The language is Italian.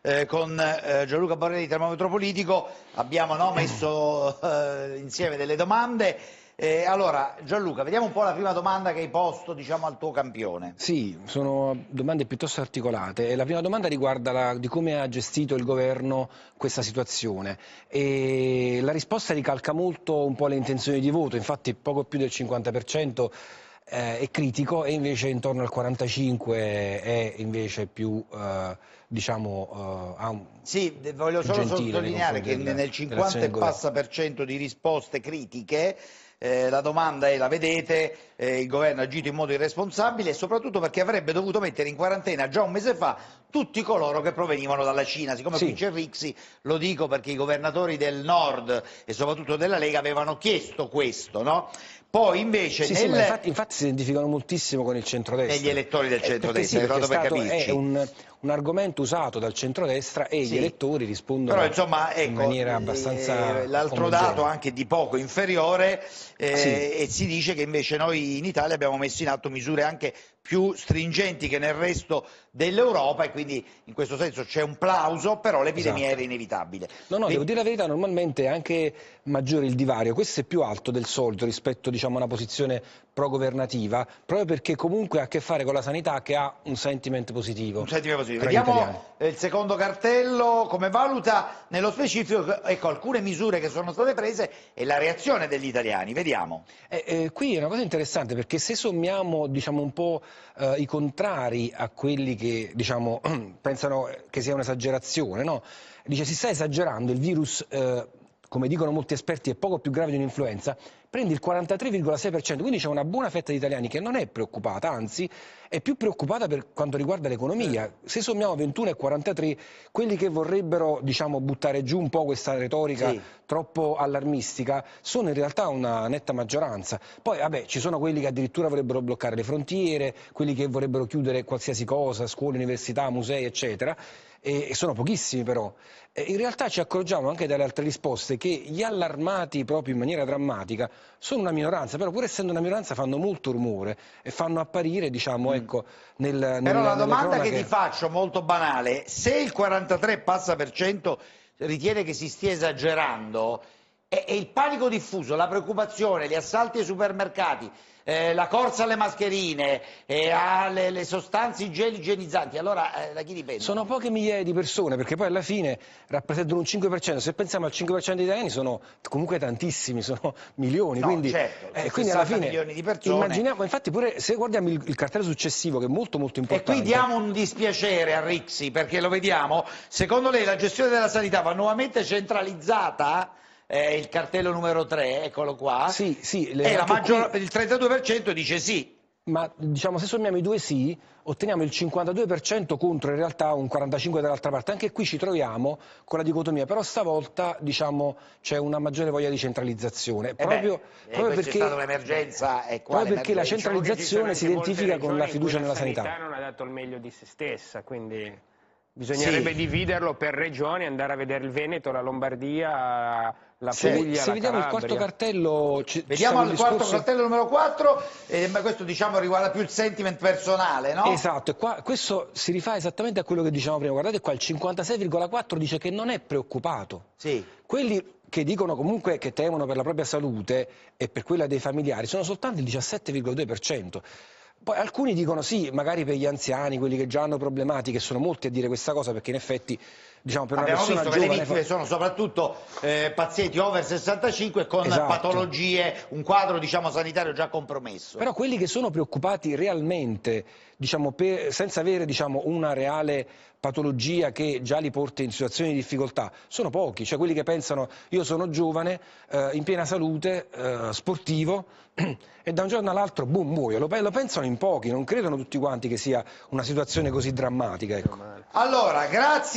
Eh, con eh, Gianluca Borrelli, termometro politico, abbiamo no, messo eh, insieme delle domande. Eh, allora, Gianluca, vediamo un po' la prima domanda che hai posto diciamo, al tuo campione. Sì, sono domande piuttosto articolate. La prima domanda riguarda la, di come ha gestito il governo questa situazione. E la risposta ricalca molto un po' le intenzioni di voto, infatti poco più del 50% eh, è critico e invece intorno al 45 è invece più, eh, diciamo, eh, Sì, voglio solo sottolineare che nel 50 e passa per cento di risposte critiche eh, la domanda è la vedete, eh, il governo ha agito in modo irresponsabile soprattutto perché avrebbe dovuto mettere in quarantena già un mese fa tutti coloro che provenivano dalla Cina. Siccome sì. qui c'è Rixi, lo dico perché i governatori del nord e soprattutto della Lega avevano chiesto questo, no? Poi invece sì, nel... sì, infatti, infatti, si identificano moltissimo con il centrodestra. gli elettori del centrodestra, eh, perché, sì, perché è, eh, è, un, un argomento usato dal centrodestra e sì. gli elettori rispondono Però, insomma, ecco, in maniera eh, abbastanza eh, L'altro omogenea. dato anche di poco inferiore eh, sì. e si dice che invece noi in Italia abbiamo messo in atto misure anche più stringenti che nel resto dell'Europa e quindi in questo senso c'è un plauso, però l'epidemia esatto. era inevitabile. No, no, e... devo dire la verità, normalmente è anche maggiore il divario, questo è più alto del solito rispetto diciamo, a una posizione pro-governativa, proprio perché comunque ha a che fare con la sanità che ha un sentiment positivo. Un sentiment positivo. Vediamo eh, il secondo cartello, come valuta nello specifico ecco, alcune misure che sono state prese e la reazione degli italiani, vediamo. Eh, eh, qui è una cosa interessante perché se sommiamo diciamo, un po' eh, i contrari a quelli che diciamo, pensano che sia un'esagerazione. No? Dice si sta esagerando, il virus eh, come dicono molti esperti, è poco più grave di un'influenza, prende il 43,6%, quindi c'è una buona fetta di italiani che non è preoccupata, anzi è più preoccupata per quanto riguarda l'economia. Eh. Se sommiamo 21 e 43, quelli che vorrebbero diciamo, buttare giù un po' questa retorica sì. troppo allarmistica sono in realtà una netta maggioranza. Poi vabbè, ci sono quelli che addirittura vorrebbero bloccare le frontiere, quelli che vorrebbero chiudere qualsiasi cosa, scuole, università, musei, eccetera e, e sono pochissimi però. E in realtà ci accorgiamo anche dalle altre risposte che gli allarmati proprio in maniera drammatica sono una minoranza, però pur essendo una minoranza fanno molto rumore e fanno apparire, diciamo, mm. ecco, nel... Però nella, la domanda che ti faccio, molto banale, se il 43 passa per cento ritiene che si stia esagerando è, è il panico diffuso, la preoccupazione, gli assalti ai supermercati, eh, la corsa alle mascherine, eh, alle le sostanze gel igienizzanti, allora eh, da chi dipende? Sono poche migliaia di persone, perché poi alla fine rappresentano un 5%, se pensiamo al 5% dei italiani sono comunque tantissimi, sono milioni, no, quindi, certo, eh, eh quindi alla fine milioni di persone. immaginiamo, infatti pure se guardiamo il, il, cartello successivo che è molto molto importante. E qui diamo un dispiacere a Rixi, perché lo vediamo, secondo lei la gestione della sanità va nuovamente centralizzata? eh, il cartello numero 3, eccolo qua, sì, sì, e la maggior, qui... il 32% dice sì. Ma diciamo, se sommiamo i due sì, otteniamo il 52% contro in realtà un 45% dall'altra parte. Anche qui ci troviamo con la dicotomia, però stavolta diciamo, c'è una maggiore voglia di centralizzazione. Proprio, eh beh, proprio eh, perché, proprio perché la centralizzazione si identifica con la fiducia nella sanità. La sanità non ha dato il meglio di se stessa, quindi... Bisognerebbe sì. dividerlo per regioni, andare a vedere il Veneto, la Lombardia, la sì, Puglia, se la vediamo Calabria. il quarto cartello, ci, vediamo il discorso... quarto cartello numero 4, eh, ma questo diciamo riguarda più il sentiment personale, no? Esatto, qua, questo si rifà esattamente a quello che dicevamo prima. Guardate qua, il 56,4 dice che non è preoccupato. Sì. Quelli che dicono comunque che temono per la propria salute e per quella dei familiari sono soltanto il 17,2%. Poi alcuni dicono sì, magari per gli anziani, quelli che già hanno problematiche, sono molti a dire questa cosa perché in effetti diciamo, per Abbiamo visto giovane... che le vittime sono soprattutto eh, pazienti over 65 con esatto. patologie, un quadro diciamo, sanitario già compromesso. Però quelli che sono preoccupati realmente, diciamo, per, senza avere diciamo, una reale patologia che già li porta in situazioni di difficoltà, sono pochi, cioè quelli che pensano io sono giovane, eh, in piena salute, eh, sportivo e da un giorno all'altro boom, muoio, lo, lo pensano credono in pochi, non credono tutti quanti che sia una situazione così drammatica. Ecco. Allora, grazie.